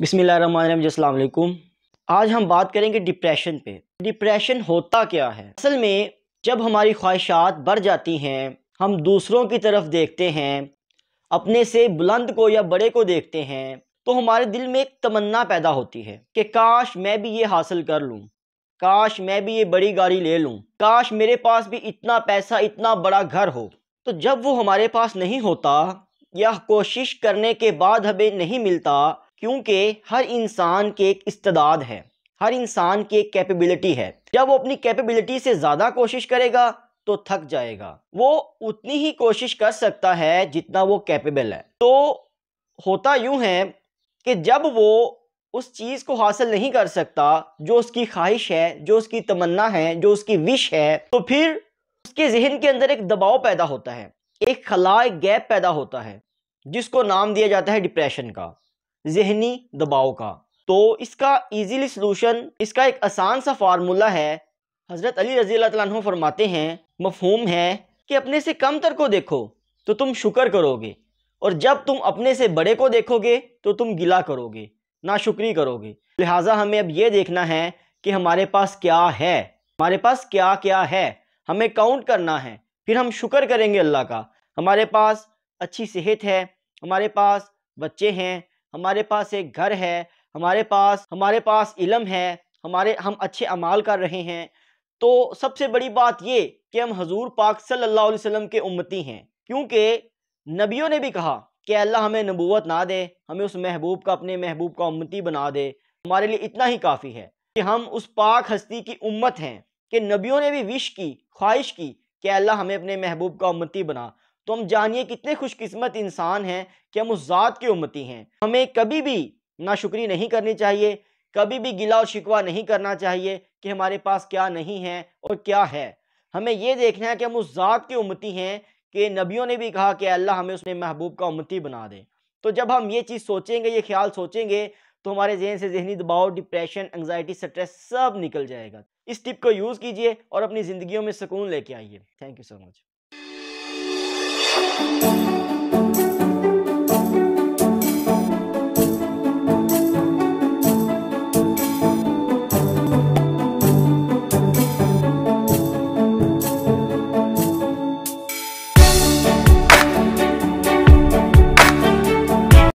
बिसमीम आज हम बात करेंगे डिप्रेशन पे डिप्रेशन होता क्या है असल में जब हमारी ख्वाहिशात बढ़ जाती हैं हम दूसरों की तरफ देखते हैं अपने से बुलंद को या बड़े को देखते हैं तो हमारे दिल में एक तमन्ना पैदा होती है कि काश मैं भी ये हासिल कर लूँ काश मैं भी ये बड़ी गाड़ी ले लूँ काश मेरे पास भी इतना पैसा इतना बड़ा घर हो तो जब वो हमारे पास नहीं होता या कोशिश करने के बाद हमें नहीं मिलता क्योंकि हर इंसान की एक इस्तदाद है हर इंसान की एक कैपेबिलिटी है जब वो अपनी कैपेबिलिटी से ज़्यादा कोशिश करेगा तो थक जाएगा वो उतनी ही कोशिश कर सकता है जितना वो कैपेबल है तो होता यूं है कि जब वो उस चीज़ को हासिल नहीं कर सकता जो उसकी ख्वाहिश है जो उसकी तमन्ना है जो उसकी विश है तो फिर उसके जहन के अंदर एक दबाव पैदा होता है एक खला एक गैप पैदा होता है जिसको नाम दिया जाता है डिप्रेशन का जहनी दबाव का तो इसका इजीली सलूशन इसका एक आसान सा फार्मूला है हज़रत अली रजी तु फरमाते हैं मफहूम है कि अपने से कम तर को देखो तो तुम शुक्र करोगे और जब तुम अपने से बड़े को देखोगे तो तुम गिला करोगे ना शुक्री करोगे लिहाजा हमें अब ये देखना है कि हमारे पास क्या है हमारे पास क्या क्या है हमें काउंट करना है फिर हम शुक्र करेंगे अल्लाह का हमारे पास अच्छी सेहत है हमारे पास बच्चे हैं हमारे पास एक घर है हमारे पास हमारे पास इलम है हमारे हम अच्छे अमाल कर रहे हैं तो सबसे बड़ी बात ये कि हम हजूर पाक सल्लल्लाहु अलैहि वसल्लम के उम्मती हैं क्योंकि नबियों ने भी कहा कि अल्लाह हमें नबूवत ना दे हमें उस महबूब का अपने महबूब का उम्मती बना दे हमारे लिए इतना ही काफ़ी है कि हम उस पाक हस्ती की उम्मत हैं कि नबियों ने भी विश की ख्वाहिश की कि अल्लाह हमें अपने महबूब का उम्मती बना तो हम जानिए कितने खुशकिस्मत इंसान हैं कि हम उस ज़ात के उम्मती हैं हमें कभी भी नाशुक्री नहीं करनी चाहिए कभी भी गिला और शिकवा नहीं करना चाहिए कि हमारे पास क्या नहीं है और क्या है हमें यह देखना है कि हम उस ज़ात के उम्मती हैं कि नबियों ने भी कहा कि अल्लाह हमें उसने महबूब का उम्मती बना दे तो जब हम ये चीज़ सोचेंगे ये ख्याल सोचेंगे तो हमारे जहन से जहनी दबाव डिप्रेशन एंगजाइटी स्ट्रेस सब निकल जाएगा इस टिप को यूज़ कीजिए और अपनी जिंदगी में सुकून लेके आइए thank you so much Música